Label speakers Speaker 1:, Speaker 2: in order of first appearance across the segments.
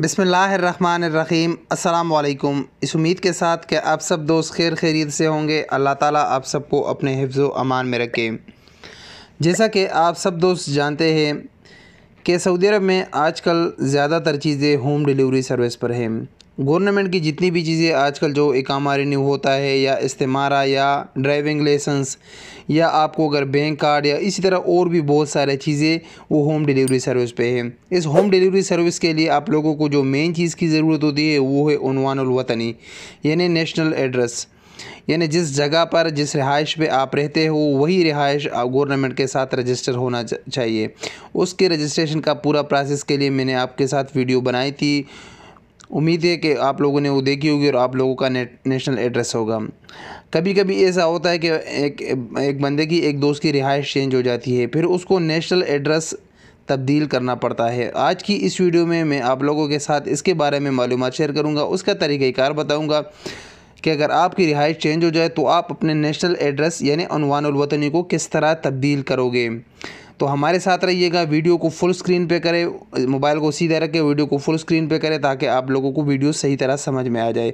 Speaker 1: बिसमीम अल्लाम इस उम्मीद के साथ कि आप सब दोस्त खैर खैरियत से होंगे अल्लाह ताला आप सबको अपने हिफ्ज़ अमान में रखे जैसा कि आप सब दोस्त जानते हैं कि सऊदी अरब में आजकल ज़्यादातर चीज़ें होम डिलीवरी सर्विस पर हैं गवर्नमेंट की जितनी भी चीज़ें आजकल जो इकामा रिन्यू होता है या इस्तेमारा या ड्राइविंग लाइसेंस या आपको अगर बैंक कार्ड या इसी तरह और भी बहुत सारे चीज़ें वो होम डिलीवरी सर्विस पे हैं इस होम डिलीवरी सर्विस के लिए आप लोगों को जो मेन चीज़ की ज़रूरत होती है वो है उनवानवतनी यानी नेशनल एड्रेस यानी जिस जगह पर जिस रिहाइश पे आप रहते हो वही रिहाइश गवर्नमेंट के साथ रजिस्टर होना चाहिए उसके रजिस्ट्रेशन का पूरा प्रोसेस के लिए मैंने आपके साथ वीडियो बनाई थी उम्मीद है कि आप लोगों ने वो देखी होगी और आप लोगों का ने, नेशनल एड्रेस होगा कभी कभी ऐसा होता है कि एक एक बंदे की एक दोस्त की रिहाइश चेंज हो जाती है फिर उसको नेशनल एड्रेस तब्दील करना पड़ता है आज की इस वीडियो में मैं आप लोगों के साथ इसके बारे में मालूम शेयर करूँगा उसका तरीक़ार बताऊँगा कि अगर आपकी रिहाइश चेंज हो जाए तो आप अपने नेशनल एड्रेस यानी अनवान वतनी को किस तरह तब्दील करोगे तो हमारे साथ रहिएगा वीडियो को फुल स्क्रीन पे करें मोबाइल को सीधा रखें वीडियो को फुल स्क्रीन पे करें ताकि आप लोगों को वीडियो सही तरह समझ में आ जाए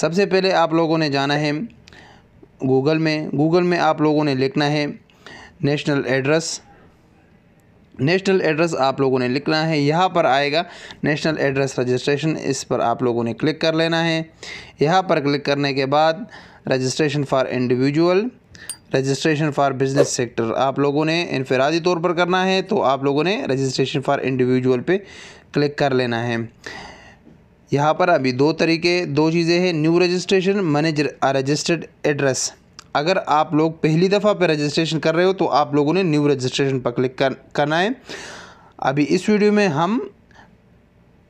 Speaker 1: सबसे पहले आप लोगों ने जाना है गूगल में गूगल में आप लोगों ने लिखना है नेशनल एड्रेस नेशनल एड्रेस आप लोगों ने लिखना है यहाँ पर आएगा नेशनल एड्रेस रजिस्ट्रेशन इस पर आप लोगों ने क्लिक कर लेना है यहाँ पर क्लिक करने के बाद registration for individual registration for business sector आप लोगों ने इनफरादी तौर पर करना है तो आप लोगों ने रजिस्ट्रेशन फ़ार इंडिविजुअल पे क्लिक कर लेना है यहाँ पर अभी दो तरीके दो चीज़ें हैं new registration manager registered address अगर आप लोग पहली दफ़ा पे रजिस्ट्रेशन कर रहे हो तो आप लोगों ने न्यू रजिस्ट्रेशन पर क्लिक कर, करना है अभी इस वीडियो में हम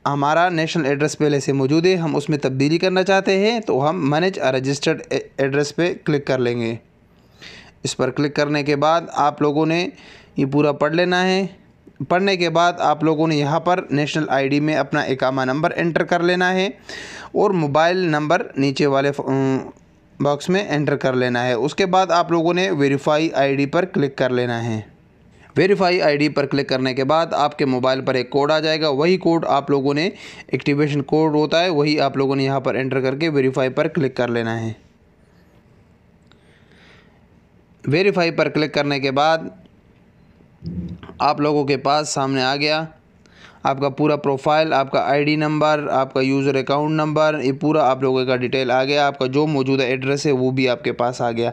Speaker 1: हमारा नेशनल एड्रेस पहले से मौजूद है हम उसमें तब्दीली करना चाहते हैं तो हम मैनेज रजिस्टर्ड एड्रेस पे क्लिक कर लेंगे इस पर क्लिक करने के बाद आप लोगों ने ये पूरा पढ़ लेना है पढ़ने के बाद आप लोगों ने यहाँ पर नेशनल आईडी में अपना एकामा नंबर एंटर कर लेना है और मोबाइल नंबर नीचे वाले बॉक्स में एंटर कर लेना है उसके बाद आप लोगों ने वेरीफाई आईडी पर क्लिक कर लेना है वेरीफाई आईडी पर क्लिक करने के बाद आपके मोबाइल पर एक कोड आ जाएगा वही कोड आप लोगों ने एक्टिवेशन कोड होता है वही आप लोगों ने यहाँ पर एंटर करके वेरीफाई पर क्लिक कर लेना है वेरीफाई पर क्लिक करने के बाद आप लोगों के पास सामने आ गया आपका पूरा प्रोफाइल आपका आईडी नंबर आपका यूज़र अकाउंट नंबर ये पूरा आप लोगों का डिटेल आ गया आपका जो मौजूदा एड्रेस है वो भी आपके पास आ गया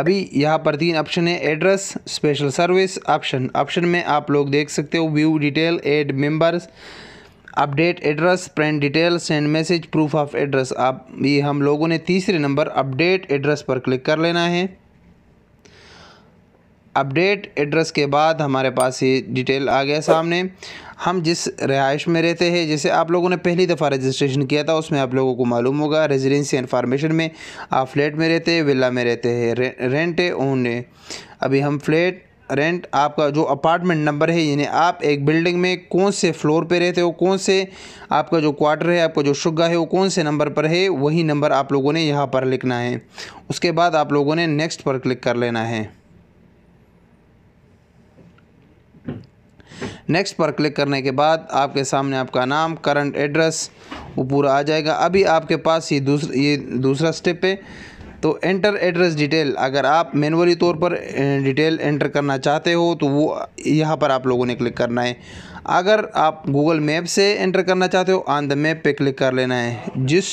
Speaker 1: अभी यहाँ पर तीन ऑप्शन है address special service option option में आप लोग देख सकते हो view detail add members update address print detail send message proof of address आप ये हम लोगों ने तीसरे नंबर अपडेट एड्रेस पर क्लिक कर लेना है अपडेट एड्रेस के बाद हमारे पास ये डिटेल आ गया सामने हम जिस रिहाइश में रहते हैं जैसे आप लोगों ने पहली दफ़ा रजिस्ट्रेशन किया था उसमें आप लोगों को मालूम होगा रेजिडेंसी इन्फॉर्मेशन में आप फ्लैट में रहते हैं विला में रहते हैं रे, रेंट है ओन है अभी हम फ्लैट रेंट आपका जो अपार्टमेंट नंबर है यानी आप एक बिल्डिंग में कौन से फ्लोर पे रहते हो कौन से आपका जो क्वार्टर है आपका जो शुगा है वो कौन से नंबर पर है वही नंबर आप लोगों ने यहाँ पर लिखना है उसके बाद आप लोगों ने नेक्स्ट पर क्लिक कर लेना है नेक्स्ट पर क्लिक करने के बाद आपके सामने आपका नाम करंट एड्रेस वो पूरा आ जाएगा अभी आपके पास ये दूसरा ये दूसरा स्टेप है तो एंटर एड्रेस डिटेल अगर आप मैनुअली तौर पर डिटेल एंटर करना चाहते हो तो वो यहाँ पर आप लोगों ने क्लिक करना है अगर आप गूगल मैप से एंटर करना चाहते हो ऑन द मैप पे क्लिक कर लेना है जिस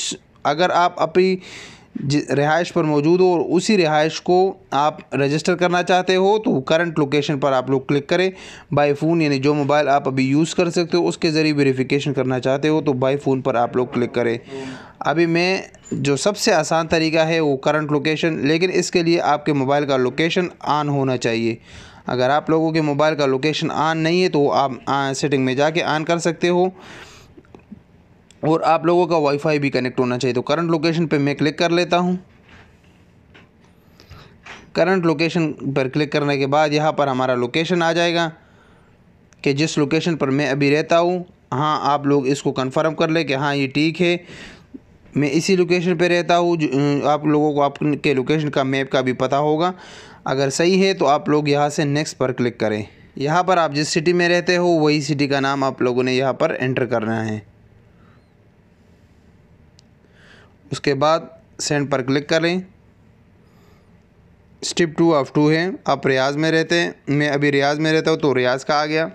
Speaker 1: अगर आप अपनी रिहाइश पर मौजूद हो और उसी रिहाइश को आप रजिस्टर करना चाहते हो तो करंट लोकेशन पर आप लोग क्लिक करें बाय फ़ोन यानी जो मोबाइल आप अभी यूज़ कर सकते हो उसके ज़रिए वेरिफिकेशन करना चाहते हो तो बाई फ़ोन पर आप लोग क्लिक करें अभी मैं जो सबसे आसान तरीका है वो करंट लोकेशन लेकिन इसके लिए आपके मोबाइल का लोकेशन ऑन होना चाहिए अगर आप लोगों के मोबाइल का लोकेशन ऑन नहीं है तो आप सेटिंग में जाके ऑन कर सकते हो और आप लोगों का वाईफाई भी कनेक्ट होना चाहिए तो करंट लोकेशन पे मैं क्लिक कर लेता हूँ करंट लोकेशन पर क्लिक करने के बाद यहाँ पर हमारा लोकेशन आ जाएगा कि जिस लोकेशन पर मैं अभी रहता हूँ हाँ आप लोग इसको कंफर्म कर ले कि हाँ ये ठीक है मैं इसी लोकेशन पर रहता हूँ आप लोगों को आपके लोकेशन का मैप का भी पता होगा अगर सही है तो आप लोग यहाँ से नेक्स्ट पर क्लिक करें यहाँ पर आप जिस सिटी में रहते हो वही सिटी का नाम आप लोगों ने यहाँ पर एंटर करना है उसके बाद सेंड पर क्लिक करें स्टेप टू ऑफ टू है आप रियाज में रहते हैं मैं अभी रियाज में रहता हूँ तो रियाज का आ गया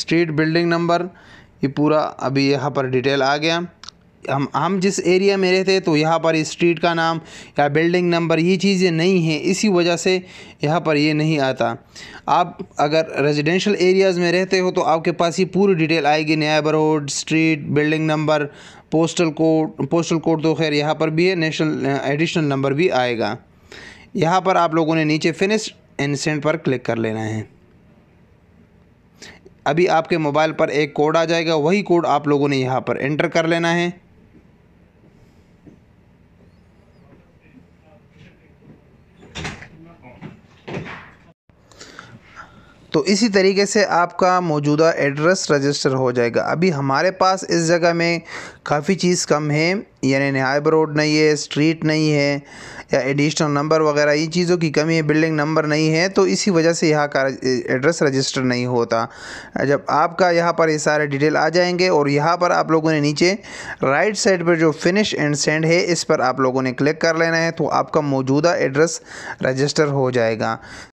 Speaker 1: स्ट्रीट बिल्डिंग नंबर ये पूरा अभी यहाँ पर डिटेल आ गया हम हम जिस एरिया में रहते तो यहाँ पर स्ट्रीट का नाम या बिल्डिंग नंबर ये चीज़ें नहीं हैं इसी वजह से यहाँ पर ये नहीं आता आप अगर रेजिडेंशियल एरियाज़ में रहते हो तो आपके पास ये पूरी डिटेल आएगी road street building number postal code postal code तो खैर यहाँ पर भी है नेशनल एडिशनल नंबर भी आएगा यहाँ पर आप लोगों ने नीचे फिनिश एंड सेंड पर क्लिक कर लेना है अभी आपके मोबाइल पर एक कोड आ जाएगा वही कोड आप लोगों ने यहाँ पर एंटर कर लेना है तो इसी तरीके से आपका मौजूदा एड्रेस रजिस्टर हो जाएगा अभी हमारे पास इस जगह में काफ़ी चीज़ कम है यानी नहायब रोड नहीं है स्ट्रीट नहीं है या एडिशनल नंबर वगैरह ये चीज़ों की कमी है बिल्डिंग नंबर नहीं है तो इसी वजह से यहाँ का एड्रेस रजिस्टर नहीं होता जब आपका यहाँ पर ये सारे डिटेल आ जाएंगे और यहाँ पर आप लोगों ने नीचे राइट साइड पर जो फिनिश एंड सेंड है इस पर आप लोगों ने क्लिक कर लेना है तो आपका मौजूदा एड्रेस रजिस्टर हो जाएगा